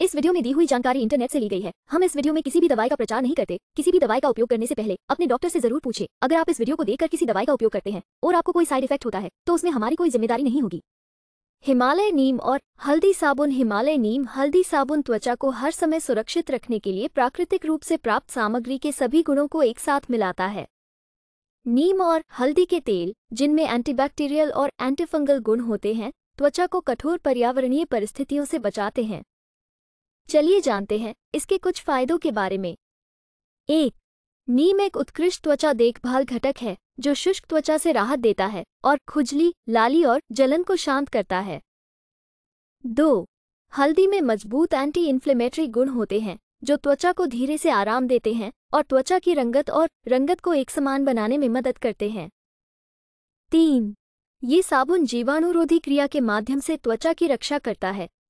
इस वीडियो में दी हुई जानकारी इंटरनेट से ली गई है हम इस वीडियो में किसी भी दवाई का प्रचार नहीं करते किसी भी दवाई का उपयोग करने से पहले अपने डॉक्टर से जरूर पूछे अगर आप इस वीडियो को देखकर किसी दवाई का उपयोग करते हैं और आपको कोई साइड इफेक्ट होता है तो उसमें हमारी कोई जिम्मेदारी नहीं होगी हिमालय नीम और हल्दी साबुन हिमालय नीम हल्दी साबुन त्वचा को हर समय सुरक्षित रखने के लिए प्राकृतिक रूप से प्राप्त सामग्री के सभी गुणों को एक साथ मिलाता है नीम और हल्दी के तेल जिनमें एंटीबैक्टीरियल और एंटीफंगल गुण होते हैं त्वचा को कठोर पर्यावरणीय परिस्थितियों से बचाते हैं चलिए जानते हैं इसके कुछ फायदों के बारे में एक नीम एक उत्कृष्ट त्वचा देखभाल घटक है जो शुष्क त्वचा से राहत देता है और खुजली लाली और जलन को शांत करता है दो हल्दी में मजबूत एंटी इन्फ्लेमेटरी गुण होते हैं जो त्वचा को धीरे से आराम देते हैं और त्वचा की रंगत और रंगत को एक समान बनाने में मदद करते हैं तीन ये साबुन जीवाणुरोधी क्रिया के माध्यम से त्वचा की रक्षा करता है